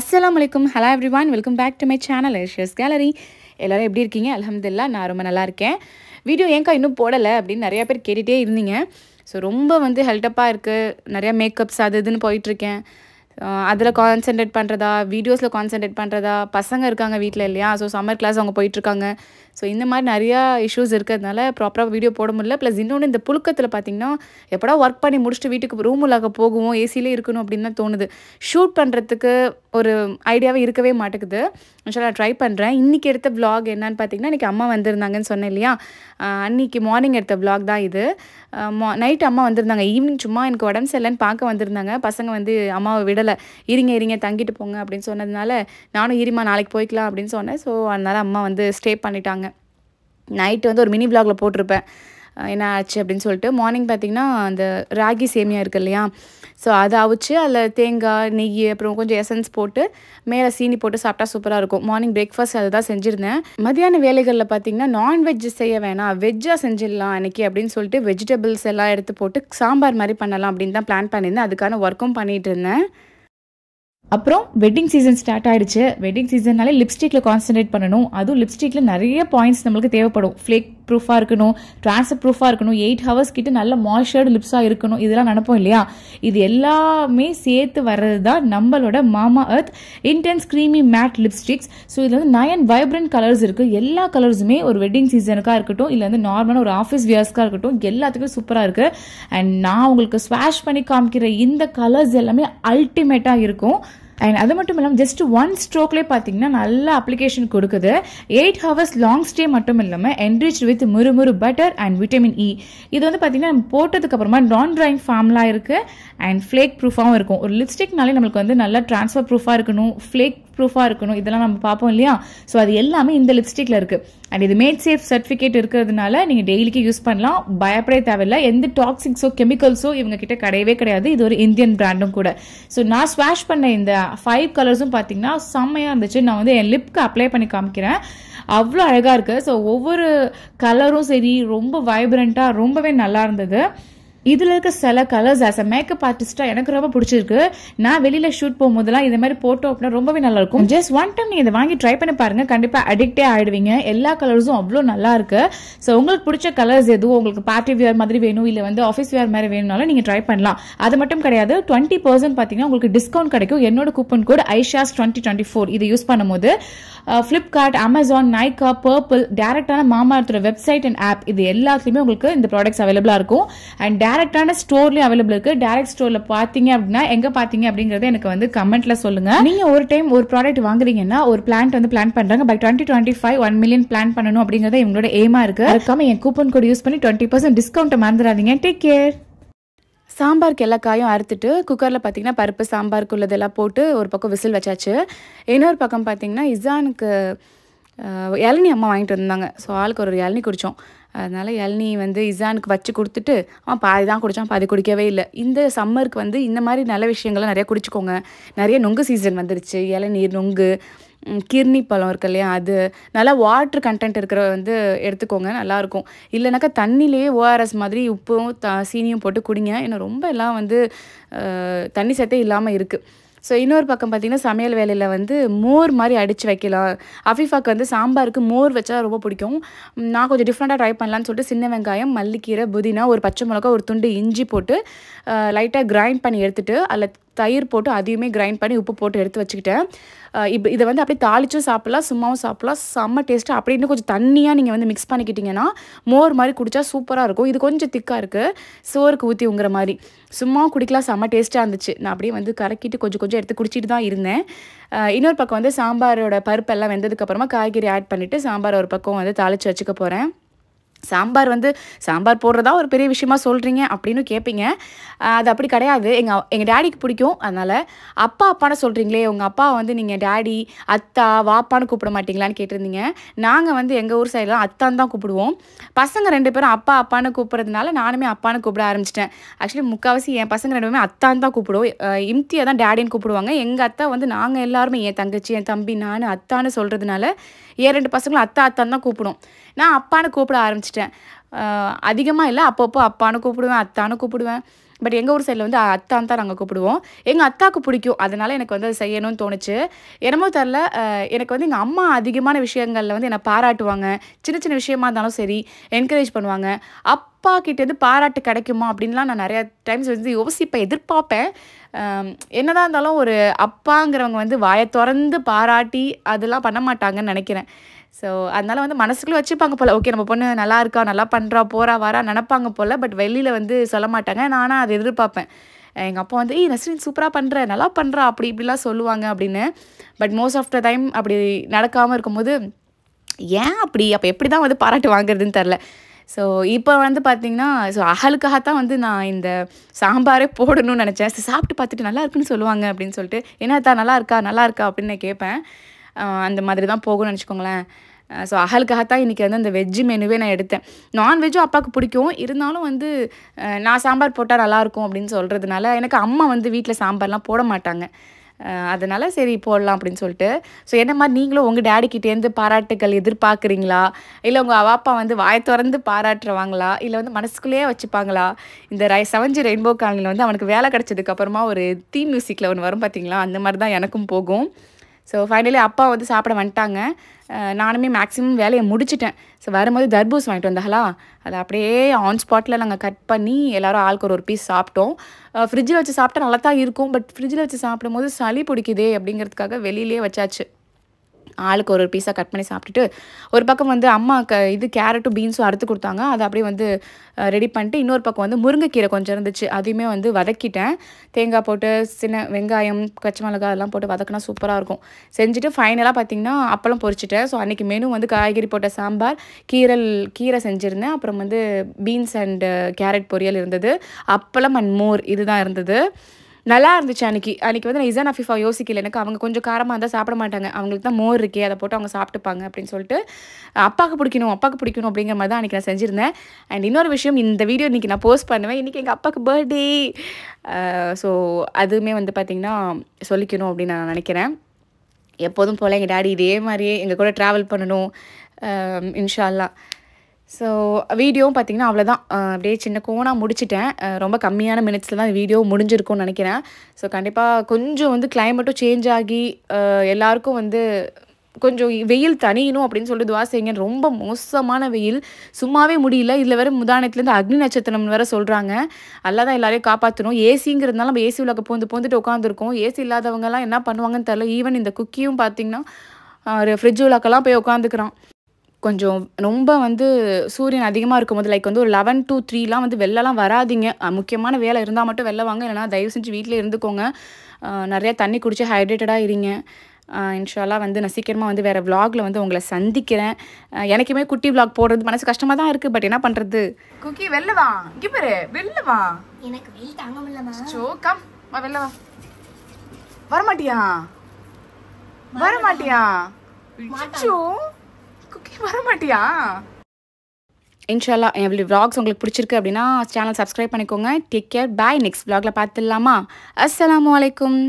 அஸ்லாம் வலைக்கும் hello everyone welcome back to my channel Asia's gallery எல்லோரும் எப்படி இருக்கீங்க அலமதுல்லா நான் ரொம்ப நல்லா இருக்கேன் வீடியோ ஏங்கா இன்னும் போடலை அப்படின்னு நிறையா பேர் கேட்டுகிட்டே இருந்தீங்க ஸோ ரொம்ப வந்து ஹெல்டப்பாக இருக்குது நிறையா மேக்கப்ஸ் அது இதுன்னு போயிட்டுருக்கேன் அதில் கான்சன்ட்ரேட் பண்ணுறதா வீடியோஸில் கான்சன்ட்ரேட் பண்ணுறதா பசங்க இருக்காங்க வீட்டில் இல்லையா ஸோ சம்மர் கிளாஸ் அவங்க போயிட்டுருக்காங்க ஸோ இந்த மாதிரி நிறையா இஷ்யூஸ் இருக்கிறதுனால ப்ராப்பராக வீடியோ போட முடியல ப்ளஸ் இன்னொன்று இந்த புழுக்கத்தில் பார்த்திங்கன்னா எப்படா ஒர்க் பண்ணி முடிச்சுட்டு வீட்டுக்கு ரூம் உள்ளாக போகுவோம் ஏசியிலே இருக்கணும் அப்படின்னு தான் தோணுது ஷூட் பண்ணுறதுக்கு ஒரு ஐடியாவே இருக்கவே மாட்டேங்குது ஆக்சுவலாக நான் ட்ரை பண்ணுறேன் இன்றைக்கி எடுத்த ப்ளாக் என்னன்னு பார்த்தீங்கன்னா இன்றைக்கி அம்மா வந்திருந்தாங்கன்னு சொன்னேன் இல்லையா அன்னைக்கு மார்னிங் எடுத்த ப்ளாக் தான் இது நைட் அம்மா வந்திருந்தாங்க ஈவினிங் சும்மா எனக்கு உடம்பு சரியில்லைன்னு பார்க்க வந்திருந்தாங்க பசங்க வந்து அம்மாவை விடலை சொல்லலை இருங்க இருங்க தங்கிட்டு போங்க அப்படின்னு சொன்னதுனால நானும் இருமா நாளைக்கு போய்க்கலாம் அப்படின்னு சொன்னேன் ஸோ அதனால் அம்மா வந்து ஸ்டே பண்ணிட்டாங்க நைட்டு வந்து ஒரு மினி பிளாகில் போட்டிருப்பேன் என்ன ஆச்சு அப்படின்னு சொல்லிட்டு மார்னிங் பார்த்திங்கன்னா அந்த ராகி சேமியா இருக்குது இல்லையா ஸோ அதை அவிச்சு அதில் தேங்காய் நெய் அப்புறம் கொஞ்சம் எசன்ஸ் போட்டு மேலே சீனி போட்டு சாப்பிட்டா சூப்பராக இருக்கும் மார்னிங் பிரேக்ஃபாஸ்ட் தான் செஞ்சுருந்தேன் மதியான வேலைகளில் பார்த்திங்கன்னா நான்வெஜ் செய்ய வேணாம் வெஜ்ஜாக செஞ்சிடலாம் அன்றைக்கி அப்படின்னு சொல்லிட்டு வெஜிடபிள்ஸ் எல்லாம் எடுத்து போட்டு சாம்பார் மாதிரி பண்ணலாம் அப்படின்னு தான் பிளான் பண்ணியிருந்தேன் அதுக்கான ஒர்க்கும் பண்ணிகிட்டு இருந்தேன் அப்புறம் வெட்டிங் சீசன் ஸ்டார்ட் ஆயிடுச்சு வெட்டிங் சீசன்னாலே லிப்ஸ்டிக்கில் கான்சென்ட்ரேட் பண்ணணும் அதுவும் லிப்ஸ்டிக்கில் நிறைய பாயிண்ட்ஸ் நம்மளுக்கு தேவைப்படும் ஃப்ளேக் ப்ரூஃபாக இருக்கணும் ட்ரான்ஸ்ஃபர் ப்ரூஃபாக இருக்கணும் எயிட் ஹவர்ஸ் கிட்ட நல்ல மாய்ஸ்சர்டு லிப்ஸாக இருக்கணும் இதெல்லாம் நினப்போம் இல்லையா இது எல்லாமே சேர்த்து வர்றது தான் நம்மளோட Mamaearth intense creamy matte lipsticks so இதில் வந்து நயன் வைப்ரண்ட் கலர்ஸ் இருக்குது எல்லா கலர்ஸுமே ஒரு வெட்டிங் சீசனுக்காக இருக்கட்டும் இல்லை வந்து நார்மலாக ஒரு ஆஃபீஸ் வியர்ஸ்க்காக இருக்கட்டும் எல்லாத்துக்கும் சூப்பராக இருக்குது அண்ட் நான் உங்களுக்கு ஸ்வாஷ் பண்ணி காமிக்கிற இந்த கலர்ஸ் எல்லாமே அல்டிமேட்டாக இருக்கும் அண்ட் அது மட்டும் இல்லாமல் ஜஸ்ட் ஒன் ஸ்ட்ரோக்லேயே பார்த்தீங்கன்னா நல்ல அப்ளிகேஷன் கொடுக்குது எயிட் ஹவர்ஸ் லாங் ஸ்டே மட்டும் இல்லாமல் enrich with murumuru butter and vitamin E இது வந்து பார்த்தீங்கன்னா நம்ம போட்டதுக்கப்புறமா நான் ட்ராயிங் ஃபார்ம்லாம் இருக்குது அண்ட் ஃப்ளேக் ப்ரூஃபாகவும் இருக்கும் ஒரு லிப்ஸ்டிக்னாலே நம்மளுக்கு வந்து நல்லா ட்ரான்ஸ்ஃபர் ப்ரூஃபாக இருக்கணும் ஃப்ளேக் ப்ரூஃபாக இருக்கணும் இதெல்லாம் நம்ம பார்ப்போம் இல்லையா ஸோ அது எல்லாமே இந்த லிப்ஸ்டிக்கில் இருக்குது அண்ட் இது மேட் சேஃப் சர்டிஃபிகேட் இருக்கிறதுனால நீங்கள் டெய்லிக்கு யூஸ் பண்ணலாம் பயப்பட தேவையில்லை எந்த டாக்ஸிக்ஸோ கெமிக்கல்ஸோ இவங்க கிட்ட கிடையவே கிடையாது இது ஒரு இந்தியன் பிராண்டும் கூட ஸோ நான் ஸ்வாஷ் பண்ண இந்த ஃபைவ் கலர்ஸும் பார்த்தீங்கன்னா செம்மையாக இருந்துச்சு நான் வந்து என் லிப்க்கு அப்ளை பண்ணி காமிக்கிறேன் அவ்வளோ அழகாக இருக்குது ஸோ ஒவ்வொரு கலரும் சரி ரொம்ப வைப்ரண்ட்டாக ரொம்பவே நல்லா இருந்தது இதில் இருக்க சில கலர்ஸ் ஆஸ் அ மேக்கப் ஆர்டிஸ்ட்டாக எனக்கு ரொம்ப பிடிச்சிருக்கு நான் வெளியில் ஷூட் போகும்போதெல்லாம் இந்த மாதிரி போட்டோ அப்படின்னா ரொம்பவே நல்லா இருக்கும் ஜஸ்ட் ஒன் டைம் நீங்கள் இதை வாங்கி ட்ரை பண்ணி பாருங்க கண்டிப்பாக அடிக்டே ஆயிடுவீங்க எல்லா கலர்ஸும் அவ்வளோ நல்லா இருக்கு ஸோ உங்களுக்கு பிடிச்ச கலர்ஸ் எதுவும் உங்களுக்கு பார்ட்டி வியர் மாதிரி வேணும் இல்லை வந்து ஆஃபீஸ் வியர் மாதிரி வேணும்னாலும் நீங்கள் ட்ரை பண்ணலாம் அது மட்டும் கிடையாது டுவெண்ட்டி பர்சன்ட் பார்த்தீங்கன்னா உங்களுக்கு டிஸ்கவுண்ட் கிடைக்கும் என்னோட coupon code Aisha's twenty twenty four இது யூஸ் பண்ணும்போது ஃப்ளிப்கார்ட் அமேசான் நைகா பர்பிள் டேரக்டான மாமார்த்தோட வெப்சைட் அண்ட் ஆப் இது எல்லாத்துலேயுமே உங்களுக்கு இந்த ப்ராடக்ட்ஸ் அவைலபிளாக இருக்கும் அண்ட் டைரக்டான ஸ்டோர்லயும் அவைலபிள் இருக்கு டைரக்ட் ஸ்டோர்ல பாத்தீங்க அப்படின்னா எங்க பாத்தீங்க அப்படிங்கறத எனக்கு வந்து கமெண்ட்ல சொல்லுங்க நீங்க ஒரு டைம் ஒரு ப்ராடக்ட் வாங்குறீங்கன்னா ஒரு பிளான்ட் வந்து பிளான் பண்றாங்க by twenty twenty five one million plan பண்ணணும் அப்படிங்கறத எங்களோட ஏமா இருக்கு அதுக்காம என் கூப்பன் கோட் யூஸ் பண்ணி டுவெண்ட்டி பர்சன்ட் டிஸ்கவுண்ட் மறந்துடாதீங்க டேக் கேர் சாம்பாருக்கு எல்லா காயும் அறுத்துட்டு குக்கரில் பார்த்தீங்கன்னா பருப்பு சாம்பாருக்கு உள்ளதெல்லாம் போட்டு ஒரு பக்கம் விசில் வச்சாச்சு இன்னொரு பக்கம் பார்த்தீங்கன்னா இசானுக்கு இளநி அம்மா வாங்கிட்டு வந்தாங்க ஸோ ஆளுக்கு ஒரு இளநி குடித்தோம் அதனால் இளநி வந்து இசானுக்கு வச்சு கொடுத்துட்டு அவன் பாதி தான் குடித்தான் பாதி குடிக்கவே இல்லை இந்த சம்மருக்கு வந்து இந்த மாதிரி நல்ல விஷயங்களை நிறையா குடிச்சிக்கோங்க நிறைய நொங்கு சீசன் வந்துருச்சு இளநீர் நொங்கு கிர்னி பழம் இருக்கு இல்லையா அது நல்லா வாட்ரு கண்டென்ட் இருக்கிற வந்து எடுத்துக்கோங்க நல்லாயிருக்கும் இல்லைனாக்கா தண்ணிலேயே ஓஆர்எஸ் மாதிரி உப்பும் த சீனியும் போட்டு குடிங்க ஏன்னா ரொம்ப எல்லாம் வந்து தண்ணி சத்தே இல்லாமல் இருக்குது ஸோ இன்னொரு பக்கம் பார்த்திங்கன்னா சமையல் வேலையில் வந்து மோர் மாதிரி அடித்து வைக்கலாம் அஃபிஃபாக்கு வந்து சாம்பாருக்கு மோர் வச்சா ரொம்ப பிடிக்கும் நான் கொஞ்சம் டிஃப்ரெண்ட்டாக ட்ரை பண்ணலான்னு சொல்லிட்டு சின்ன வெங்காயம் மல்லிக்கீரை புதினா ஒரு பச்சை மிளகா ஒரு துண்டு இஞ்சி போட்டு லைட்டாக கிரைண்ட் பண்ணி எடுத்துகிட்டு அதில் தயிர் போட்டு அதையுமே கிரைண்ட் பண்ணி உப்பு போட்டு எடுத்து வச்சுக்கிட்டேன் இப்போ இதை வந்து அப்படியே தாளிச்சும் சாப்பிட்லாம் சும்மாவும் சாப்பிட்லாம் செம்ம டேஸ்ட்டு அப்படின்னு கொஞ்சம் தண்ணியாக நீங்கள் வந்து மிக்ஸ் பண்ணிக்கிட்டிங்கன்னா மோர் மாதிரி குடித்தா சூப்பராக இருக்கும் இது கொஞ்சம் திக்காக இருக்குது சோறுக்கு ஊற்றி உங்குற மாதிரி சும்மா குடிக்கலாம் செம்ம டேஸ்ட்டாக இருந்துச்சு நான் அப்படியே வந்து கரைக்கிட்டு கொஞ்சம் கொஞ்சம் எடுத்து குடிச்சிட்டு தான் இருந்தேன் இன்னொரு பக்கம் வந்து சாம்பாரோட பருப்பெல்லாம் வெந்ததுக்கப்புறமா காய்கறி ஆட் பண்ணிவிட்டு சாம்பார் ஒரு பக்கம் வந்து தாளித்து வச்சுக்க போகிறேன் சாம்பார் வந்து சாம்பார் போடுறதா ஒரு பெரிய விஷயமா சொல்கிறீங்க அப்படின்னு கேட்பீங்க அது அப்படி கிடையாது எங்கள் எங்கள் டேடிக்கு பிடிக்கும் அதனால் அப்பா அப்பான்னு சொல்கிறீங்களே உங்கள் அப்பா வந்து நீங்கள் டேடி அத்தா வாப்பான்னு கூப்பிட மாட்டிங்களான்னு கேட்டிருந்தீங்க நாங்கள் வந்து எங்கள் ஊர் சைடெலாம் அத்தான் தான் கூப்பிடுவோம் பசங்க ரெண்டு பேரும் அப்பா அப்பான்னு கூப்பிட்றதுனால நானுமே அப்பான்னு கூப்பிட ஆரம்பிச்சிட்டேன் ஆக்சுவலி முக்கால்வாசி என் பசங்க ரெண்டு பேருமே அத்தான் தான் கூப்பிடுவோம் இம்தியை தான் டேடின்னு கூப்பிடுவாங்க எங்கள் அத்தா வந்து நாங்கள் எல்லாருமே என் தங்கச்சி என் தம்பி நான் அத்தான்னு சொல்கிறதுனால என் ரெண்டு பசங்களும் அத்தா அத்தான் தான் கூப்பிடும் நான் அப்பான்னு கூப்பிட ஆரம்பிச்சு ஆரம்பிச்சிட்டேன் அதிகமாக இல்லை அப்பப்போ அப்பான்னு கூப்பிடுவேன் அத்தானு கூப்பிடுவேன் பட் எங்கள் ஊர் சைடில் வந்து அத்தான் தான் நாங்கள் கூப்பிடுவோம் எங்கள் அத்தாவுக்கு பிடிக்கும் அதனால் எனக்கு வந்து அது செய்யணும்னு தோணுச்சு என்னமோ தெரில எனக்கு வந்து எங்கள் அம்மா அதிகமான விஷயங்களில் வந்து என்னை பாராட்டுவாங்க சின்ன சின்ன விஷயமா இருந்தாலும் சரி என்கரேஜ் பண்ணுவாங்க அப்பா கிட்டேருந்து பாராட்டு கிடைக்குமா அப்படின்லாம் நான் நிறையா டைம்ஸ் வந்து யோசிப்பேன் எதிர்பார்ப்பேன் என்னதான் இருந்தாலும் ஒரு அப்பாங்கிறவங்க வந்து வாயை திறந்து பாராட்டி அதெல்லாம் பண்ண மாட்டாங்கன்னு நினைக்கிறேன் ஸோ அதனால் வந்து மனசுக்குள்ளே வச்சுப்பாங்க போல் ஓகே நம்ம பொண்ணு நல்லா இருக்கா நல்லா பண்ணுறா போகிறா வரா நினப்பாங்க போல் பட் வெளியில் வந்து சொல்ல மாட்டாங்க நானாக அதை எதிர்பார்ப்பேன் எங்கள் அப்பா வந்து ஏய் நஸ்ரீன் சூப்பராக பண்ணுற நல்லா பண்ணுறா அப்படி இப்படிலாம் சொல்லுவாங்க அப்படின்னு but most of the time அப்படி நடக்காமல் இருக்கும்போது ஏன் அப்படி அப்போ எப்படி தான் வந்து பாராட்டு வாங்குறதுன்னு தெரில ஸோ இப்போ வந்து பார்த்திங்கன்னா ஸோ அகலுக்காக தான் வந்து நான் இந்த சாம்பாரே போடணும்னு நினச்சேன் சாப்பிட்டு பார்த்துட்டு நல்லா இருக்குன்னு சொல்லுவாங்க அப்படின்னு சொல்லிட்டு ஏன்னா தான் நல்லா இருக்கா நல்லா இருக்கா அப்படின்னு நான் கேட்பேன் அந்த மாதிரி தான் போகணும்னு நினச்சிக்கோங்களேன் ஸோ அகலுக்காக தான் இன்றைக்கி வந்து அந்த வெஜ்ஜு மெனுவே நான் எடுத்தேன் நான்வெஜ்ஜும் அப்பாவுக்கு பிடிக்கும் இருந்தாலும் வந்து நான் சாம்பார் போட்டால் நல்லாயிருக்கும் அப்படின்னு சொல்கிறதுனால எனக்கு அம்மா வந்து வீட்டில் சாம்பார்லாம் போட மாட்டாங்க அதனால் சரி போடலாம் அப்படின்னு சொல்லிட்டு ஸோ என்ன மாதிரி நீங்களும் உங்கள் டேடிக்கிட்டேருந்து பாராட்டுகள் எதிர்பார்க்குறீங்களா இல்லை உங்கள் அவாப்பா வந்து வாய் திறந்து பாராட்டுறவாங்களா இல்லை வந்து மனசுக்குள்ளேயே வச்சுப்பாங்களா இந்த ரை செவஞ்சு ரெயின்போ காலனியில் வந்து அவனுக்கு வேலை கிடச்சதுக்கப்புறமா ஒரு தீம் மியூசிக்கில் ஒன்று வரும் பார்த்தீங்களா அந்த மாதிரி தான் எனக்கும் போகும் ஸோ ஃபைனலி அப்பா வந்து சாப்பிட வந்துட்டாங்க நானுமே மேக்ஸிமம் வேலையை முடிச்சிட்டேன் ஸோ வரும்போது தர்பூஸ் வாங்கிட்டு வந்தாங்களா அதை அப்படியே ஆன் ஸ்பாட்டில் நாங்கள் கட் பண்ணி எல்லோரும் ஆளுக்கு ஒரு ஒரு பீஸ் சாப்பிட்டோம் ஃப்ரிட்ஜில் வச்சு சாப்பிட்டா நல்லா தான் இருக்கும் பட் ஃப்ரிட்ஜில் வச்சு சாப்பிடும்போது சளி பிடிக்குதே அப்படிங்கிறதுக்காக வெளியிலே வச்சாச்சு ஆளுக்கு ஒரு ஒரு பீஸாக கட் பண்ணி சாப்பிட்டுட்டு ஒரு பக்கம் வந்து அம்மா க இது கேரட்டும் பீன்ஸும் அறுத்து கொடுத்தாங்க அதை அப்படியே வந்து ரெடி பண்ணிட்டு இன்னொரு பக்கம் வந்து முருங்கைக்கீரை கொஞ்சம் இருந்துச்சு அதையுமே வந்து வதக்கிட்டேன் தேங்காய் போட்டு சின்ன வெங்காயம் பச்சை மிளகாய் அதெல்லாம் போட்டு வதக்கினா சூப்பராக இருக்கும் செஞ்சுட்டு ஃபைனலாக பார்த்தீங்கன்னா அப்பளம் பொரிச்சிட்டேன் ஸோ அன்றைக்கி மெனு வந்து காய்கறி போட்ட சாம்பார் கீரல் கீரை செஞ்சுருந்தேன் அப்புறம் வந்து பீன்ஸ் அண்டு கேரட் பொரியல் இருந்தது அப்பளம் அண்ட் மோர் இதுதான் இருந்தது நல்லா இருந்துச்சு அன்றைக்கி அன்றைக்கி வந்து நான் இசான் அஃபிஃபா யோசிக்கல எனக்கு அவங்க கொஞ்சம் காரமாக இருந்தால் சாப்பிட மாட்டாங்க அவங்களுக்கு தான் மோர் இருக்கே அதை போட்டு அவங்க சாப்பிட்டுப்பாங்க அப்படின்னு சொல்லிட்டு அப்பாவுக்கு பிடிக்கணும் அப்பாவுக்கு பிடிக்கணும் அப்படிங்கிற மாதிரி தான் அன்றைக்கி நான் செஞ்சுருந்தேன் அண்ட் இன்னொரு விஷயம் இந்த வீடியோ இன்றைக்கி நான் போஸ்ட் பண்ணுவேன் இன்றைக்கி எங்கள் அப்பாவுக்கு பர்த்டே ஸோ அதுவுமே வந்து பார்த்திங்கன்னா சொல்லிக்கணும் அப்படின்னு நான் நினைக்கிறேன் எப்போதும் போல் எங்கள் டேடி இதே மாதிரியே எங்கள் கூட ட்ராவல் பண்ணணும் இன்ஷால்லாம் ஸோ வீடியோவும் பார்த்திங்கன்னா அவ்வளோதான் அப்படியே சின்ன கோனாக முடிச்சிட்டேன் ரொம்ப கம்மியான மினிட்ஸில் தான் வீடியோ முடிஞ்சிருக்கும்னு நினைக்கிறேன் ஸோ கண்டிப்பாக கொஞ்சம் வந்து கிளைமேட்டும் சேஞ்ச் ஆகி எல்லாருக்கும் வந்து கொஞ்சம் வெயில் தனியணும் அப்படின்னு சொல்லிட்டு துவா செய்யுங்க ரொம்ப மோசமான வெயில் சும்மாவே முடியல இதில் வேறு முதானத்துலேருந்து அக்னி நட்சத்திரம் வேறு சொல்கிறாங்க எல்லாம் தான் எல்லாரையும் காப்பாற்றணும் ஏசிங்கிறதுனால நம்ம ஏசி உலக போந்து போந்துட்டு உட்காந்துருக்கோம் ஏசி இல்லாதவங்கலாம் என்ன பண்ணுவாங்கன்னு தெரியல ஈவன் இந்த குக்கியும் பார்த்திங்கன்னா ஒரு ஃப்ரிட்ஜ் உலக்கெல்லாம் போய் உட்காந்துக்கிறான் கொஞ்சம் ரொம்ப வந்து சூரியன் அதிகமாக இருக்கும்போது லைக் வந்து ஒரு லெவன் டூ த்ரீலாம் வந்து வெளிலலாம் வராதிங்க முக்கியமான வேலை இருந்தால் மட்டும் வெளில வாங்க இல்லைனா தயவு செஞ்சு வீட்டில் இருந்துக்கோங்க நிறையா தண்ணி குடித்து ஹைட்ரேட்டடாக இருங்க இன்ஷால்லாம் வந்து நான் சீக்கிரமாக வந்து வேறு விலாகில் வந்து உங்களை சந்திக்கிறேன் எனக்குமே குட்டி விலாக் போடுறது மனசு கஷ்டமாக தான் இருக்குது பட் என்ன பண்ணுறது குக்கி வெளில வா இங்கே பாரு வெளில வா எனக்கு வெயில் தாங்க முடியலமா சோ கம் வா வெளில வா வர மாட்டியா வர மாட்டியா வர மாட்டியா இன்ஷால்லா என் விளாக்ஸ் உங்களுக்கு பிடிச்சிருக்கு அப்படின்னா சேனல் சப்ஸ்கிரைப் பண்ணிக்கோங்க டேக் கேர் பாய் நெக்ஸ்ட் விளாகில் பார்த்துடலாமா அஸ்லாம் வலைக்கம்